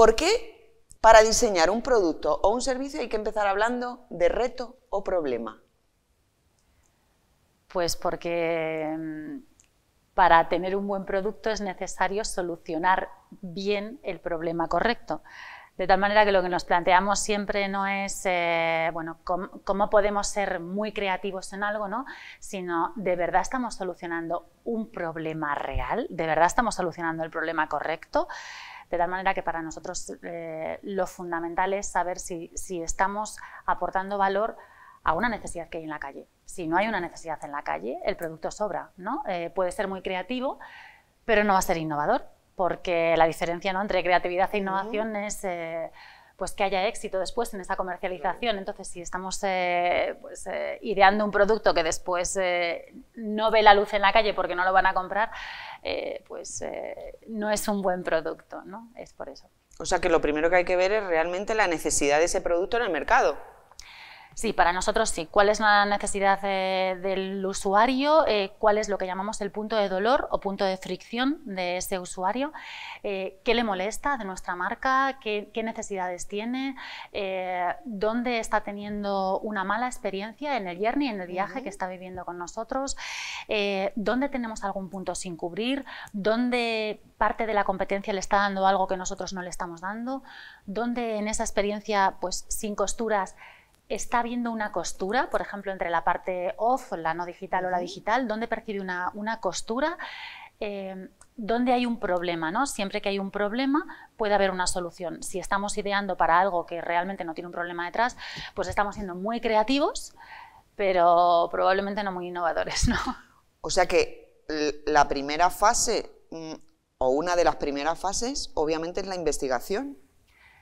¿Por qué? Para diseñar un producto o un servicio hay que empezar hablando de reto o problema. Pues porque mm, para tener un buen producto es necesario solucionar bien el problema correcto. De tal manera que lo que nos planteamos siempre no es eh, bueno, cómo podemos ser muy creativos en algo, ¿no? sino de verdad estamos solucionando un problema real, de verdad estamos solucionando el problema correcto de tal manera que para nosotros eh, lo fundamental es saber si, estamos aportando valor a una necesidad que hay en la calle. Si no hay una necesidad en la calle, el producto sobra, ¿no? Eh, puede ser muy creativo, pero no va a ser innovador, porque la diferencia ¿no? entre creatividad e innovación es... Eh, pues que haya éxito después en esa comercialización. Entonces, si estamos eh, pues, eh, ideando un producto que después eh, no ve la luz en la calle porque no lo van a comprar, pues no es un buen producto, ¿no? Es por eso. O sea que lo primero que hay que ver es realmente la necesidad de ese producto en el mercado. Sí, para nosotros sí. ¿Cuál es la necesidad eh, del usuario? Eh, ¿Cuál es lo que llamamos el punto de dolor o punto de fricción de ese usuario? Eh, ¿Qué le molesta de nuestra marca? ¿Qué, necesidades tiene? ¿Dónde está teniendo una mala experiencia en el journey, en el viaje que está viviendo con nosotros? ¿Dónde tenemos algún punto sin cubrir? ¿Dónde parte de la competencia le está dando algo que nosotros no le estamos dando? ¿Dónde en esa experiencia, pues sin costuras, está viendo una costura, por ejemplo, entre la parte off, la no digital o la digital, donde percibe una, costura, eh, donde hay un problema, ¿no? Siempre que hay un problema puede haber una solución. Si estamos ideando para algo que realmente no tiene un problema detrás, pues estamos siendo muy creativos, pero probablemente no muy innovadores, ¿no? O sea que la primera fase, mm, o una de las primeras fases, obviamente es la investigación.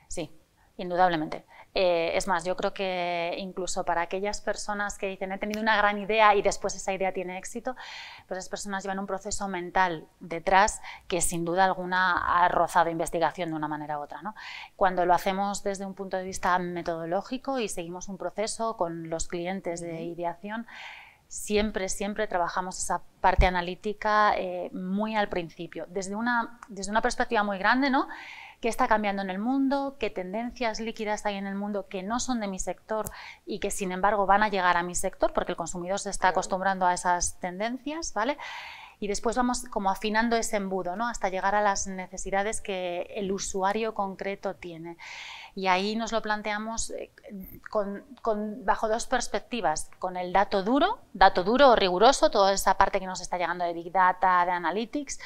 Sí, indudablemente. Eh, es más, yo creo que incluso para aquellas personas que dicen he tenido una gran idea y después esa idea tiene éxito, pues esas personas llevan un proceso mental detrás que sin duda alguna ha rozado investigación de una manera u otra. ¿no? Cuando lo hacemos desde un punto de vista metodológico y seguimos un proceso con los clientes de ideación, siempre, siempre trabajamos esa parte analítica eh, muy al principio, desde una, desde una perspectiva muy grande, ¿no? qué está cambiando en el mundo, qué tendencias líquidas hay en el mundo que no son de mi sector y que sin embargo van a llegar a mi sector porque el consumidor se está acostumbrando a esas tendencias, ¿vale? y después vamos como afinando ese embudo ¿no? hasta llegar a las necesidades que el usuario concreto tiene. Y ahí nos lo planteamos eh, con, bajo dos perspectivas, con el dato duro, dato duro o riguroso, toda esa parte que nos está llegando de Big Data, de Analytics,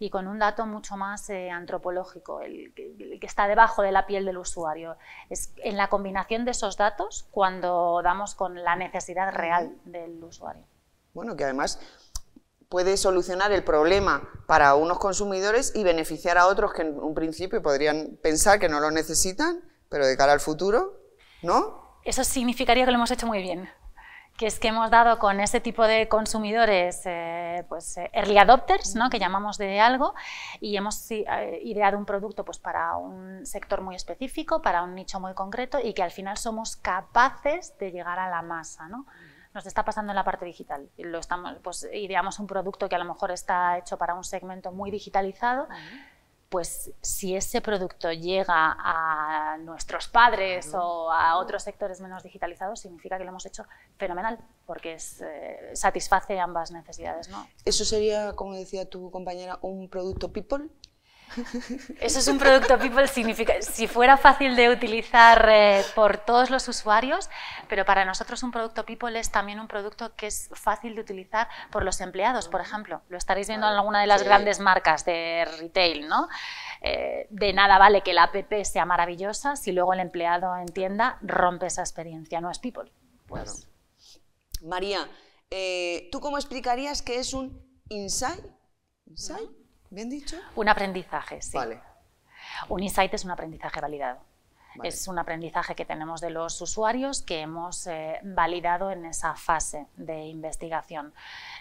y con un dato mucho más eh, antropológico, el, el, que está debajo de la piel del usuario. Es en la combinación de esos datos cuando damos con la necesidad real del usuario. Bueno, que además puede solucionar el problema para unos consumidores y beneficiar a otros que en un principio podrían pensar que no lo necesitan, pero de cara al futuro, ¿no? Eso significaría que lo hemos hecho muy bien, que es que hemos dado con ese tipo de consumidores, eh, pues eh, early adopters, ¿no? que llamamos de algo, y hemos eh, ideado un producto pues, para un sector muy específico, para un nicho muy concreto, y que al final somos capaces de llegar a la masa. ¿no? nos está pasando en la parte digital. Lo estamos, pues ideamos un producto que a lo mejor está hecho para un segmento muy digitalizado. Pues si ese producto llega a nuestros padres o a otros sectores menos digitalizados, significa que lo hemos hecho fenomenal, porque es, eh, satisface ambas necesidades. ¿no? ¿Eso sería, como decía tu compañera, un producto people? Eso es un producto people significa si fuera fácil de utilizar eh, por todos los usuarios, pero para nosotros un producto people es también un producto que es fácil de utilizar por los empleados, por ejemplo. Lo estaréis viendo en alguna de las grandes marcas de retail, ¿no? Eh, de nada vale que la app sea maravillosa si luego el empleado entienda rompe esa experiencia, no es people. Pues María, eh, ¿tú cómo explicarías qué es un insight? ¿Insight? dicho? Un aprendizaje, sí. Vale. Un insight es un aprendizaje validado. Es un aprendizaje que tenemos de los usuarios que hemos eh, validado en esa fase de investigación.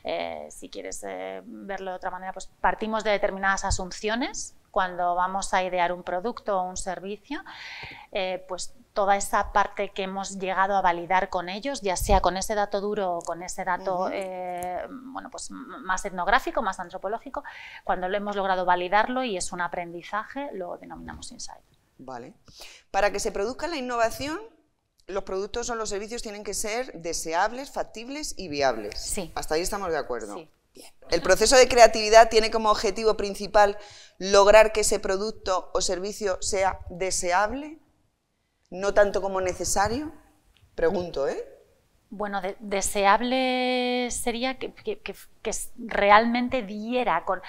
Eh, si quieres eh, verlo de otra manera, pues partimos de determinadas asunciones cuando vamos a idear un producto o un servicio, pues toda esa parte que hemos llegado a validar con ellos, ya sea con ese dato duro o con ese dato eh, bueno, pues más etnográfico, más antropológico, cuando lo hemos logrado validarlo y es un aprendizaje, lo denominamos insight. Vale. Para que se produzca la innovación, los productos o los servicios tienen que ser deseables, factibles y viables. Sí. Hasta ahí estamos de acuerdo. El proceso de creatividad tiene como objetivo principal lograr que ese producto o servicio sea deseable, no tanto como necesario? Pregunto, ¿eh? Bueno, deseable sería que, realmente diera con,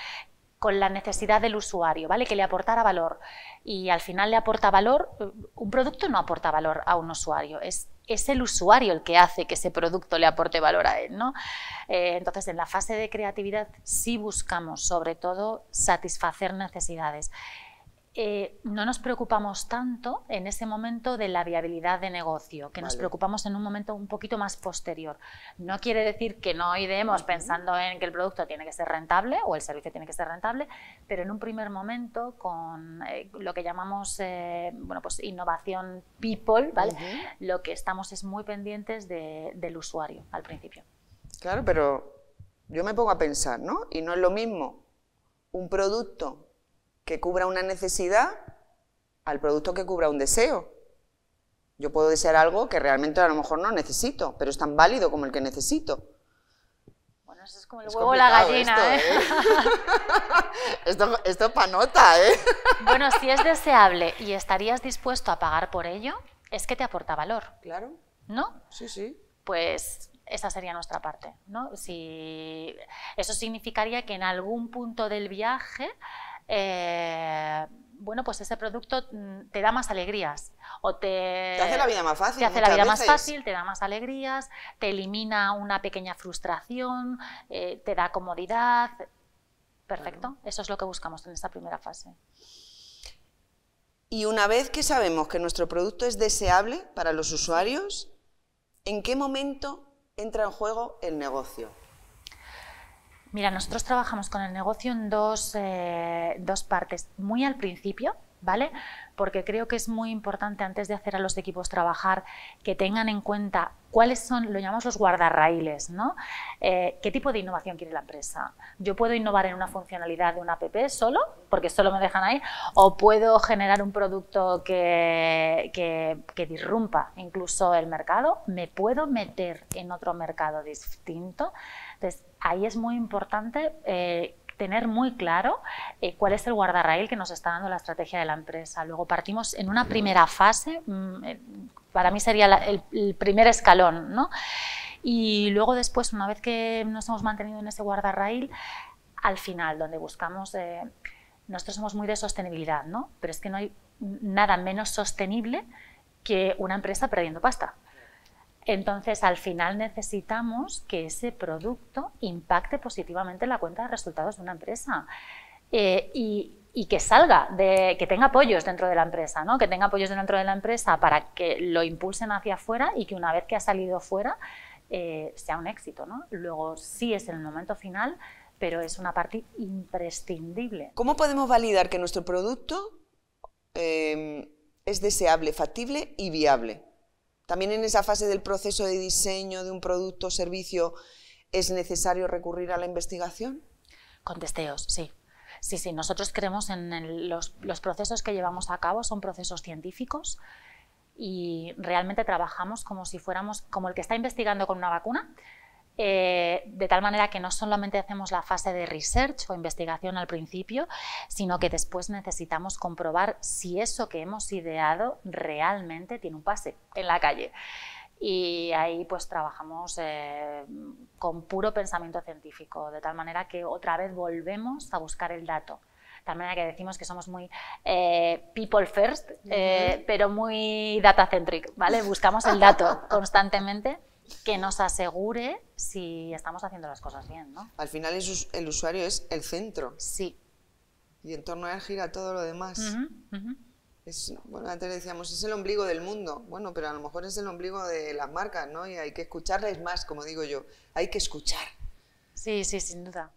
la necesidad del usuario, ¿vale? Que le aportara valor. Y al final le aporta valor, eh, un producto no aporta valor a un usuario, es el usuario el que hace que ese producto le aporte valor a él. ¿no? Eh, entonces, en la fase de creatividad sí buscamos, sobre todo, satisfacer necesidades. Eh, no nos preocupamos tanto en ese momento de la viabilidad de negocio, que nos preocupamos en un momento un poquito más posterior. No quiere decir que no ideemos pensando en que el producto tiene que ser rentable o el servicio tiene que ser rentable, pero en un primer momento con eh, lo que llamamos eh, bueno, pues innovación people, lo que estamos es muy pendientes del usuario al principio. Claro, pero yo me pongo a pensar, ¿no? Y no es lo mismo un producto que cubra una necesidad al producto que cubra un deseo. Yo puedo desear algo que realmente a lo mejor no necesito, pero es tan válido como el que necesito. Bueno, eso es como el huevo o la gallina, esto, ¿eh? ¿eh? esto, esto es panota, ¿eh? bueno, si es deseable y estarías dispuesto a pagar por ello, es que te aporta valor. Claro. ¿No? Sí, sí. Pues esa sería nuestra parte, ¿no? Si... Eso significaría que en algún punto del viaje eh, bueno, pues ese producto mm, te da más alegrías. te, hace la vida más fácil. Te hace la vida más fácil, te da más alegrías, te elimina una pequeña frustración, eh, te da comodidad. Perfecto, eso es lo que buscamos en esta primera fase. Y una vez que sabemos que nuestro producto es deseable para los usuarios, ¿en qué momento entra en juego el negocio? Mira, nosotros trabajamos con el negocio en dos, eh, dos partes. Muy al principio, ¿vale? Porque creo que es muy importante antes de hacer a los equipos trabajar que tengan en cuenta cuáles son, lo llamamos los guardarraíles, ¿no? Eh, ¿Qué tipo de innovación quiere la empresa? ¿Yo puedo innovar en una funcionalidad de una app solo, porque solo me dejan ahí? ¿O puedo generar un producto que, que, que disrumpa incluso el mercado? ¿Me puedo meter en otro mercado distinto? Entonces, ahí es muy importante... Eh, tener muy claro eh, cuál es el guardarraíl que nos está dando la estrategia de la empresa. Luego partimos en una primera fase, mm, eh, para mí sería el, primer escalón, ¿no? Y luego después, una vez que nos hemos mantenido en ese guardarraíl, al final, donde buscamos... Eh, nosotros somos muy de sostenibilidad, ¿no? Pero es que no hay nada menos sostenible que una empresa perdiendo pasta. Entonces, al final necesitamos que ese producto impacte positivamente la cuenta de resultados de una empresa. Eh, y, que salga, que tenga apoyos dentro de la empresa, que tenga apoyos dentro de la empresa para que lo impulsen hacia afuera y que una vez que ha salido fuera eh, sea un éxito. Luego sí es en el momento final, pero es una parte imprescindible. ¿Cómo podemos validar que nuestro producto eh, es deseable, factible y viable? También en esa fase del proceso de diseño de un producto o servicio es necesario recurrir a la investigación. Contesteos, sí. Sí, sí, nosotros creemos en los procesos que llevamos a cabo son procesos científicos y realmente trabajamos como si fuéramos, como el que está investigando con una vacuna, eh, de tal manera que no solamente hacemos la fase de research o investigación al principio, sino que después necesitamos comprobar si eso que hemos ideado realmente tiene un pase en la calle. Y ahí pues trabajamos eh, con puro pensamiento científico, de tal manera que otra vez volvemos a buscar el dato De tal manera que decimos que somos muy eh, people first, pero muy data centric, ¿vale? Buscamos el dato constantemente que nos asegure si estamos haciendo las cosas bien, Al final es, el usuario es el centro. Sí. Y en torno a él gira todo lo demás. bueno, antes decíamos, es el ombligo del mundo. Bueno, pero a lo mejor es el ombligo de las marcas, ¿no? Y hay que escucharles más, como digo yo. Hay que escuchar. Sí, sí, sin duda.